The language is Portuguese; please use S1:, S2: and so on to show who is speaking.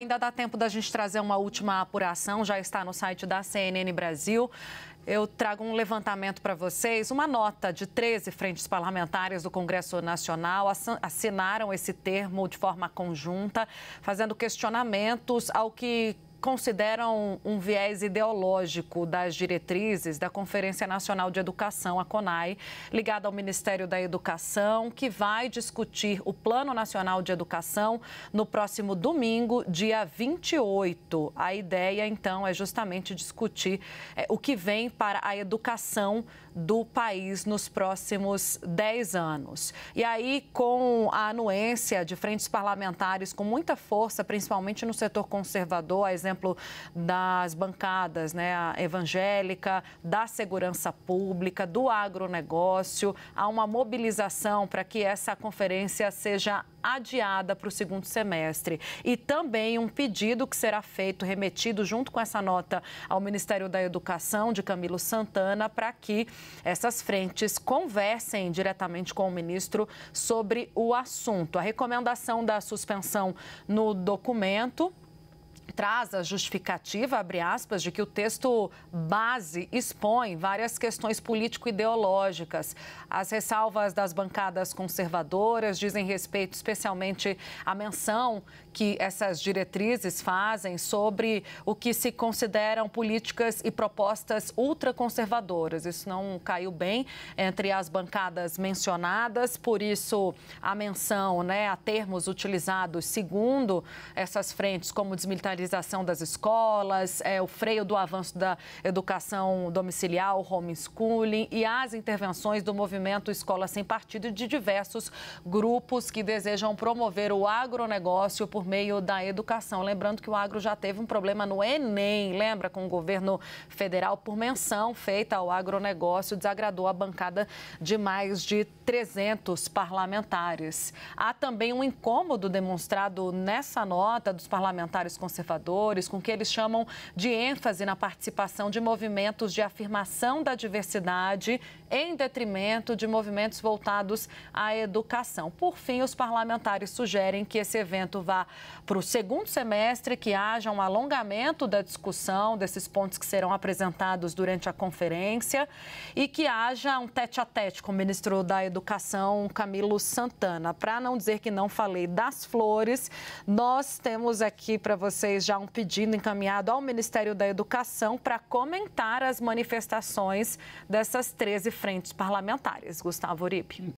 S1: Ainda dá tempo da gente trazer uma última apuração, já está no site da CNN Brasil. Eu trago um levantamento para vocês. Uma nota de 13 frentes parlamentares do Congresso Nacional assinaram esse termo de forma conjunta, fazendo questionamentos ao que consideram um viés ideológico das diretrizes da Conferência Nacional de Educação, a CONAI, ligada ao Ministério da Educação, que vai discutir o Plano Nacional de Educação no próximo domingo, dia 28. A ideia, então, é justamente discutir é, o que vem para a educação do país nos próximos 10 anos. E aí, com a anuência de frentes parlamentares com muita força, principalmente no setor conservador, a exemplo, das bancadas né, evangélica, da segurança pública, do agronegócio. Há uma mobilização para que essa conferência seja adiada para o segundo semestre. E também um pedido que será feito, remetido junto com essa nota ao Ministério da Educação de Camilo Santana, para que essas frentes conversem diretamente com o ministro sobre o assunto. A recomendação da suspensão no documento traz a justificativa, abre aspas, de que o texto base expõe várias questões político-ideológicas. As ressalvas das bancadas conservadoras dizem respeito especialmente à menção que essas diretrizes fazem sobre o que se consideram políticas e propostas ultraconservadoras. Isso não caiu bem entre as bancadas mencionadas, por isso a menção né, a termos utilizados segundo essas frentes, como desmilitarização fiscalização das escolas, é, o freio do avanço da educação domiciliar, homeschooling e as intervenções do movimento Escola Sem Partido de diversos grupos que desejam promover o agronegócio por meio da educação. Lembrando que o agro já teve um problema no Enem, lembra, com o governo federal por menção feita ao agronegócio, desagradou a bancada de mais de 300 parlamentares. Há também um incômodo demonstrado nessa nota dos parlamentares conservadores conservadores, com o que eles chamam de ênfase na participação de movimentos de afirmação da diversidade em detrimento de movimentos voltados à educação. Por fim, os parlamentares sugerem que esse evento vá para o segundo semestre, que haja um alongamento da discussão desses pontos que serão apresentados durante a conferência e que haja um tete a tete com o ministro da Educação, Camilo Santana. Para não dizer que não falei das flores, nós temos aqui para vocês já um pedido encaminhado ao Ministério da Educação para comentar as manifestações dessas 13 frentes parlamentares. Gustavo Uribe.